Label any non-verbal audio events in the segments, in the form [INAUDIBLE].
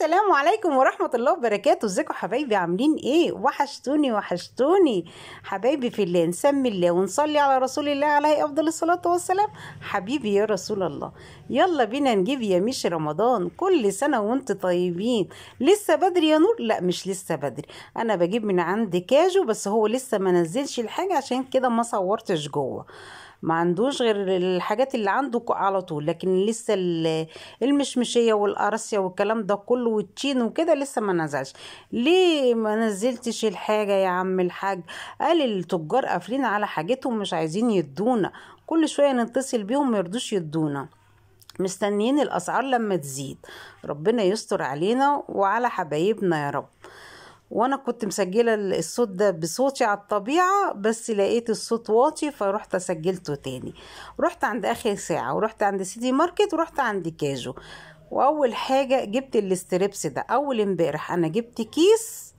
السلام عليكم ورحمة الله وبركاته ازيكم حبايبي عاملين ايه وحشتوني وحشتوني حبايبي في الله نسمي الله ونصلي على رسول الله عليه افضل الصلاة والسلام حبيبي يا رسول الله يلا بينا نجيب يا مش رمضان كل سنة وانت طيبين لسه بدري يا نور لا مش لسه بدري انا بجيب من عند كاجو بس هو لسه ما نزلش الحاجة عشان كده ما صورتش جوه ما عندوش غير الحاجات اللي عنده على طول لكن لسه المشمشيه والقراصيه والكلام ده كله والتين وكده لسه ما نزلش ليه ما نزلتش الحاجه يا عم الحاج قال التجار قافلين على حاجتهم مش عايزين يدونا كل شويه نتصل بيهم ما يردوش يدونا مستنيين الاسعار لما تزيد ربنا يستر علينا وعلى حبايبنا يا رب وانا كنت مسجله الصوت ده بصوتي على الطبيعه بس لقيت الصوت واطي فرحت سجلته تاني رحت عند اخر ساعه ورحت عند سيدي ماركت ورحت عند كاجو واول حاجه جبت الاستريبس ده اول امبارح انا جبت كيس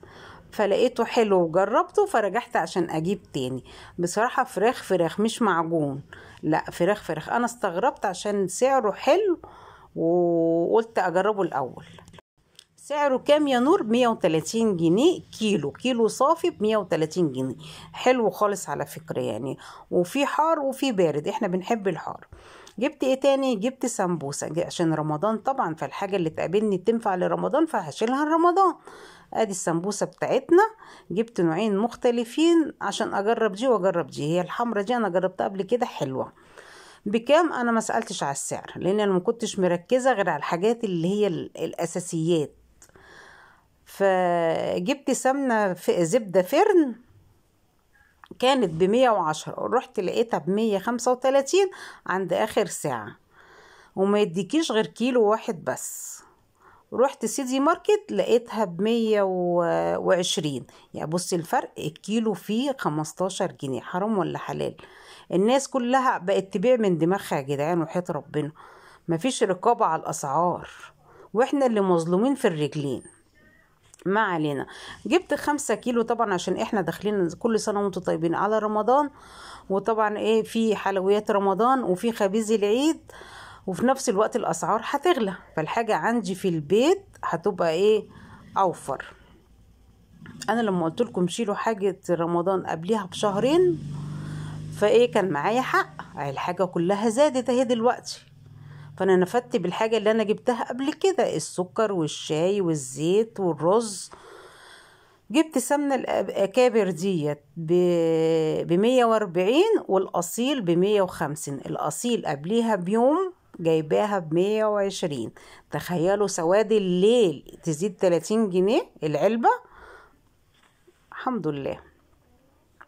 فلقيته حلو وجربته فرجعت عشان اجيب تاني بصراحه فراخ فراخ مش معجون لا فراخ فراخ انا استغربت عشان سعره حلو وقلت اجربه الاول سعره كام يا نور 130 جنيه كيلو كيلو صافي ب 130 جنيه حلو خالص على فكره يعني وفي حار وفي بارد احنا بنحب الحار جبت ايه تاني جبت سمبوسه عشان رمضان طبعا فالحاجه اللي تقابلني تنفع لرمضان فهشيلها لرمضان ادي السمبوسه بتاعتنا جبت نوعين مختلفين عشان اجرب دي واجرب دي هي الحمرا دي انا جربتها قبل كده حلوه بكام انا ما سالتش على السعر لان انا ما كنتش مركزه غير على الحاجات اللي هي الاساسيات فجبت سمنه في زبده فرن كانت بمية 110 رحت لقيتها بمية خمسة عند اخر ساعة وما يديكيش غير كيلو واحد بس رحت سيدي ماركت لقيتها بمية 120 يعني بصي الفرق الكيلو فيه خمستاشر جنيه حرام ولا حلال الناس كلها بقت تبيع من دماغها يا جدعان وحياة ربنا مفيش رقابة على الأسعار واحنا اللي مظلومين في الرجلين ما علينا جبت خمسة كيلو طبعا عشان احنا داخلين كل سنة وانتم طيبين على رمضان وطبعا ايه في حلويات رمضان وفي خبيز العيد وفي نفس الوقت الاسعار هتغلى فالحاجة عندي في البيت هتبقى ايه اوفر انا لما قلت لكم شيلوا حاجة رمضان قبليها بشهرين فايه كان معايا حق الحاجة كلها زادت اهي دلوقتي فانا نفدت بالحاجه اللي انا جبتها قبل كده السكر والشاي والزيت والرز جبت سمنه الاكابر ديت ب 140 والاصيل ب 150 الاصيل قبليها بيوم جايباها ب 120 تخيلوا سواد الليل تزيد 30 جنيه العلبه الحمد لله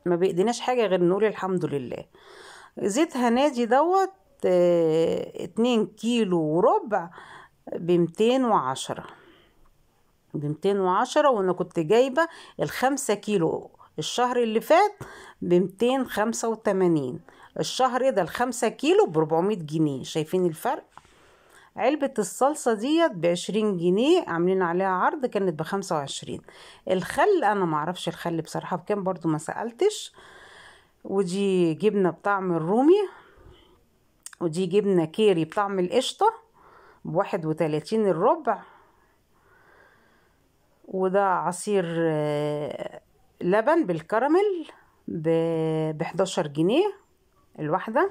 ما بيقدناش حاجه غير نقول الحمد لله زيت هنادي دوت اتنين كيلو وربع بمتين وعشرة بمتين وعشرة وانا كنت جايبة الخمسة كيلو الشهر اللي فات بمتين خمسة وتمانين الشهر ده الخمسة كيلو بربعمية جنيه شايفين الفرق علبة الصلصة ديت بعشرين جنيه عاملين عليها عرض كانت بخمسة وعشرين الخل انا معرفش الخل بصراحة بكام برضو ما سألتش ودي جبنة بطعم الرومي ودي جبنة كيري بطعم القشطة بواحد وتلاتين الربع وده عصير آه، لبن بالكراميل بحداشر جنيه الواحدة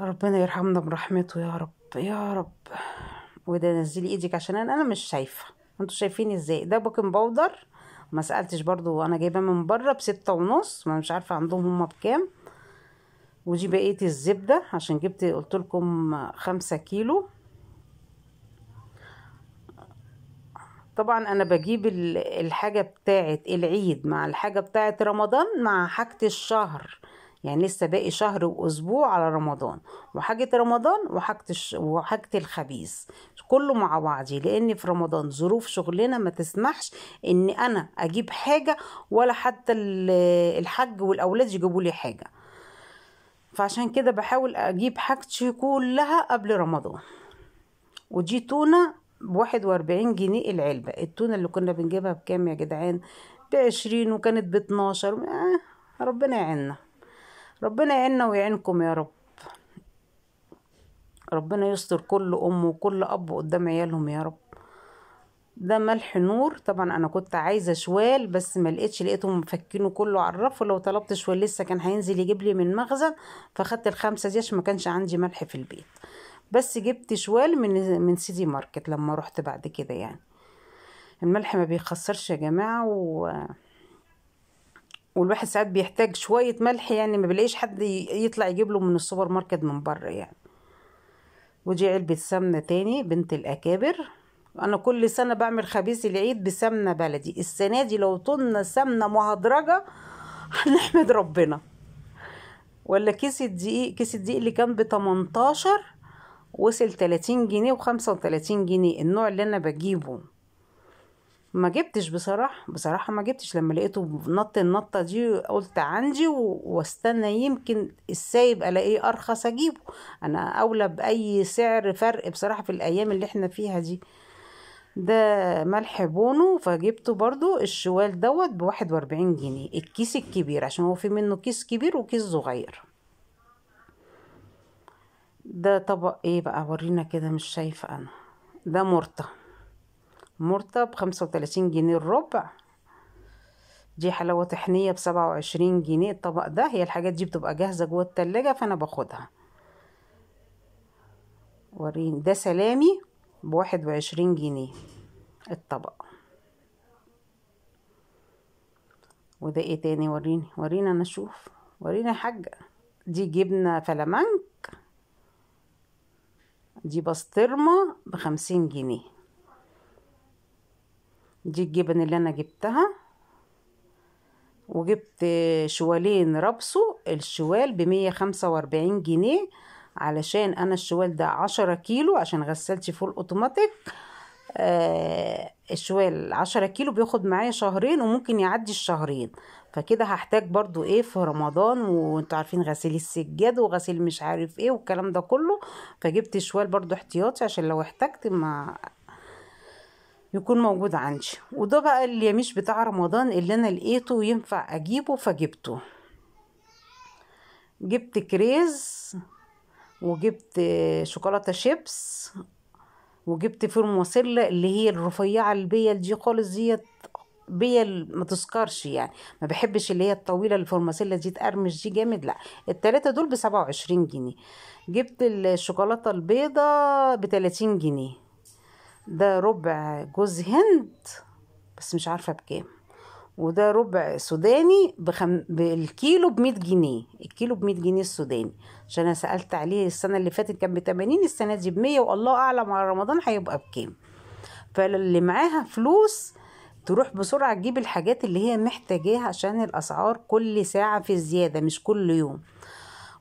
ربنا يرحمنا برحمته يا رب يا رب وده نزلي ايدك عشان انا مش شايفه انتوا شايفين ازاي ده بوكن باودر ما سألتش برضو انا جايباه من بره بستة ونص ما مش عارفة عندهم هما بكام ودي بقية الزبدة عشان جبت قلت لكم خمسة كيلو طبعا انا بجيب الحاجة بتاعت العيد مع الحاجة بتاعت رمضان مع حاجة الشهر يعني لسه باقي شهر واسبوع على رمضان وحاجه رمضان وحاجه وحاجه الخبيث كله مع بعضي لان في رمضان ظروف شغلنا ما تسمحش ان انا اجيب حاجه ولا حتى الحج والاولاد يجيبوا لي حاجه فعشان كده بحاول اجيب حاجتي كلها قبل رمضان ودي تونه بواحد 41 جنيه العلبة التونة اللي كنا بنجيبها بكام يا جدعان بعشرين وكانت باتناشر 12 آه، ربنا يعيننا ربنا يعيننا ويعينكم يا رب ربنا يستر كل ام وكل اب قدام عيالهم يا رب ده ملح نور طبعا انا كنت عايزه شوال بس ما لقيتش لقيتهم مفكينه كله على الرف ولو طلبت شوال لسه كان هينزل يجيب لي من مخزن فاخدت الخمسه دي عشان ما كانش عندي ملح في البيت بس جبت شوال من من سيدي ماركت لما رحت بعد كده يعني الملح ما بيخسرش يا جماعه و والواحد ساعات بيحتاج شوية ملح يعني ما بلاقيش حد يطلع يجيب له من السوبر ماركت من بره يعني ودي علبة سمنة تاني بنت الأكابر أنا كل سنة بعمل خبيث العيد بسمنة بلدي السنة دي لو طلنا سمنة مهدرجة [LAUGHS] هنحمد ربنا ولا كيس الدقيق كيس الدقيق اللي كان بتمنتاشر وصل تلاتين جنيه وخمسة وتلاتين جنيه النوع اللي أنا بجيبه ما جبتش بصراحه بصراحه ما جبتش لما لقيته نط النطه دي قلت عندي واستنى يمكن السايب الاقيه ارخص اجيبه انا اولى باي سعر فرق بصراحه في الايام اللي احنا فيها دي ده ملح بونو فجبته برضو الشوال دوت بواحد واربعين جنيه الكيس الكبير عشان هو في منه كيس كبير وكيس صغير ده طبق ايه بقى ورينا كده مش شايفه انا ده مرطه مرطه بخمسة وتلاتين جنيه الربع دي حلاوة طحنية بسبعة وعشرين جنيه الطبق ده هي الحاجات دي بتبقى جاهزة جوه التلاجة فأنا باخدها وريني ده سلامي بواحد وعشرين جنيه الطبق وده ايه تاني وريني وريني انا اشوف وريني يا حاجة دي جبنة فلامنك دي بسطرمة بخمسين جنيه دي الجبن اللي انا جبتها وجبت شوالين رابسو الشوال بمية خمسة واربعين جنيه علشان انا الشوال ده عشرة كيلو عشان غسالتي فول اوتوماتيك آه الشوال عشرة كيلو بياخد معايا شهرين وممكن يعدي الشهرين فكده هحتاج برضو ايه في رمضان وانتوا عارفين غسيل السجاد وغسيل مش عارف ايه والكلام ده كله فجبت شوال برضو احتياطي عشان لو احتجت ما يكون موجود عندي وده بقى اليميش بتاع رمضان اللي انا لقيته ينفع اجيبه فجبته جبت كريز وجبت شوكولاته شيبس وجبت موسيلا اللي هي الرفيعه البيل دي خالص ديت بيل ما تذكرش يعني ما بحبش اللي هي الطويله الفورماسيلا دي تقرمش دي جامد لا التلاته دول ب 27 جنيه جبت الشوكولاته البيضه ب 30 جنيه ده ربع جوز هند بس مش عارفه بكام وده ربع سوداني بخم... بالكيلو ب جنيه الكيلو ب جنيه السوداني عشان انا سالت عليه السنه اللي فاتت كان ب 80 السنه دي ب 100 والله اعلم على رمضان هيبقى بكام فاللي معاها فلوس تروح بسرعه تجيب الحاجات اللي هي محتاجاها عشان الاسعار كل ساعه في زياده مش كل يوم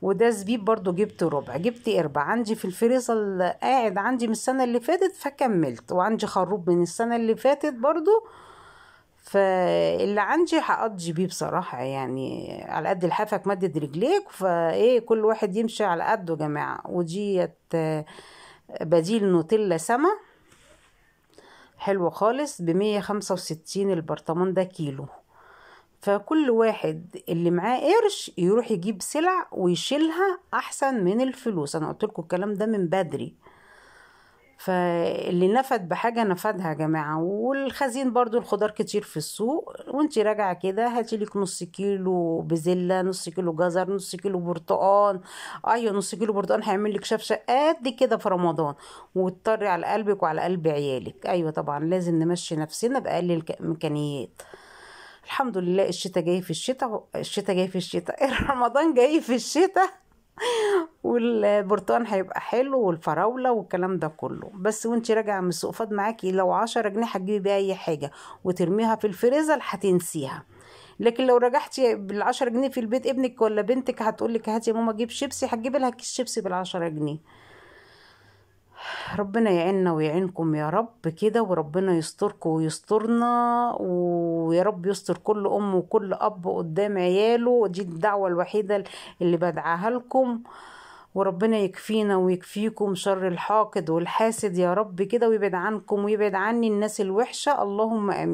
وده زبيب برضو جبت ربع جبت اربع عندي في الفريزة اللي قاعد عندي من السنة اللي فاتت فكملت وعندي خروب من السنة اللي فاتت برضو فاللي عندي هقضي بيه بصراحة يعني على قد لحافك مدد رجليك فايه كل واحد يمشي على قده يا جماعة ودي بديل نوتيلا سما حلو خالص بمية خمسة وستين البرطمان ده كيلو فكل واحد اللي معاه قرش يروح يجيب سلع ويشيلها احسن من الفلوس انا قلت لكم الكلام ده من بدري فاللي نفد بحاجه نفدها يا جماعه والخزين برضو الخضار كتير في السوق وانت راجعه كده هاتي لك نص كيلو بزله نص كيلو جزر نص كيلو برتقان ايوه نص كيلو برتقان هيعمل لك شفشه قد كده في رمضان وتطري على قلبك وعلى قلب عيالك ايوه طبعا لازم نمشي نفسنا باقل الامكانيات الحمد لله الشتاء جاي في الشتاء الشتاء جاي في الشتاء [LAUGHS] رمضان جاي في الشتاء والبرتقال هيبقى حلو والفراوله والكلام ده كله بس وانت راجعه من السوق فاض معاكي لو عشرة جنيه هتجيبي بيها اي حاجه وترميها في الفريزر هتنسيها لكن لو رجعتي بالعشرة جنيه في البيت ابنك ولا بنتك هتقولك هاتي يا ماما جيب شيبسي هتجيب لها كيس شيبسي بالعشرة جنيه ربنا يعيننا ويعينكم يا رب كده وربنا يستركم ويسترنا ويا رب يستر كل ام وكل اب قدام عياله دي الدعوه الوحيده اللي بدعاها لكم وربنا يكفينا ويكفيكم شر الحاقد والحاسد يا رب كده ويبعد عنكم ويبعد عني الناس الوحشه اللهم امين